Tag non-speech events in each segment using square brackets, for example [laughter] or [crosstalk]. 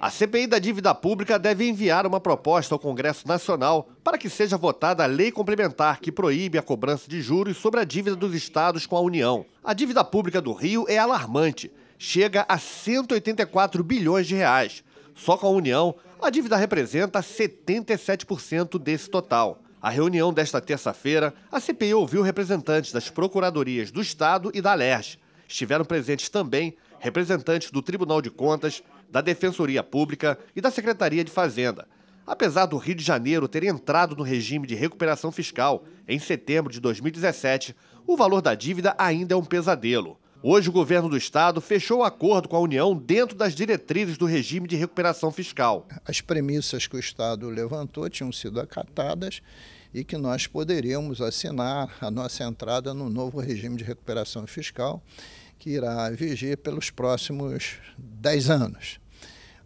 A CPI da dívida pública deve enviar uma proposta ao Congresso Nacional para que seja votada a lei complementar que proíbe a cobrança de juros sobre a dívida dos estados com a União. A dívida pública do Rio é alarmante, chega a 184 bilhões de reais. Só com a União, a dívida representa 77% desse total. A reunião desta terça-feira, a CPI ouviu representantes das procuradorias do Estado e da LERJ. Estiveram presentes também representantes do Tribunal de Contas, da Defensoria Pública e da Secretaria de Fazenda. Apesar do Rio de Janeiro ter entrado no regime de recuperação fiscal em setembro de 2017, o valor da dívida ainda é um pesadelo. Hoje, o governo do estado fechou o um acordo com a União dentro das diretrizes do regime de recuperação fiscal. As premissas que o estado levantou tinham sido acatadas e que nós poderíamos assinar a nossa entrada no novo regime de recuperação fiscal que irá vigir pelos próximos 10 anos.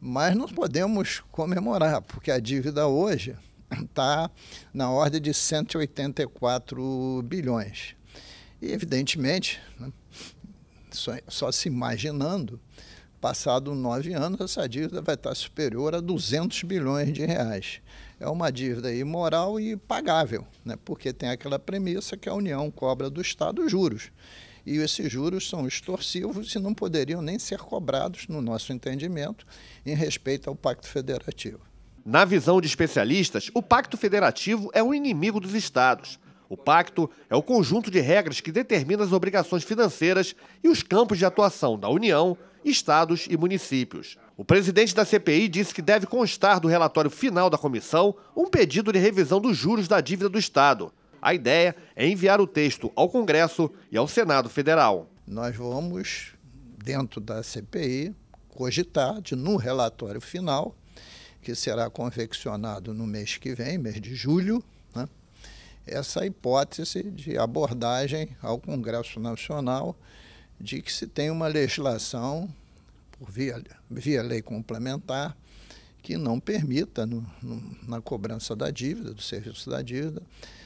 Mas não podemos comemorar, porque a dívida hoje está [clears throat] na ordem de 184 bilhões. E, evidentemente, né, só, só se imaginando passado nove anos, essa dívida vai estar superior a 200 bilhões de reais. É uma dívida imoral e pagável, né? porque tem aquela premissa que a União cobra do Estado juros. E esses juros são extorsivos e não poderiam nem ser cobrados, no nosso entendimento, em respeito ao Pacto Federativo. Na visão de especialistas, o Pacto Federativo é um inimigo dos Estados o pacto é o conjunto de regras que determina as obrigações financeiras e os campos de atuação da União, estados e municípios. O presidente da CPI disse que deve constar do relatório final da comissão um pedido de revisão dos juros da dívida do Estado. A ideia é enviar o texto ao Congresso e ao Senado Federal. Nós vamos, dentro da CPI, cogitar de, no relatório final, que será confeccionado no mês que vem, mês de julho, né? essa hipótese de abordagem ao Congresso Nacional de que se tem uma legislação, por via, via lei complementar, que não permita, no, no, na cobrança da dívida, do serviço da dívida,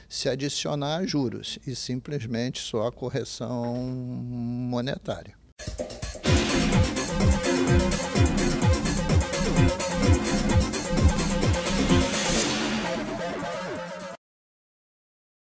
se adicionar juros e simplesmente só a correção monetária.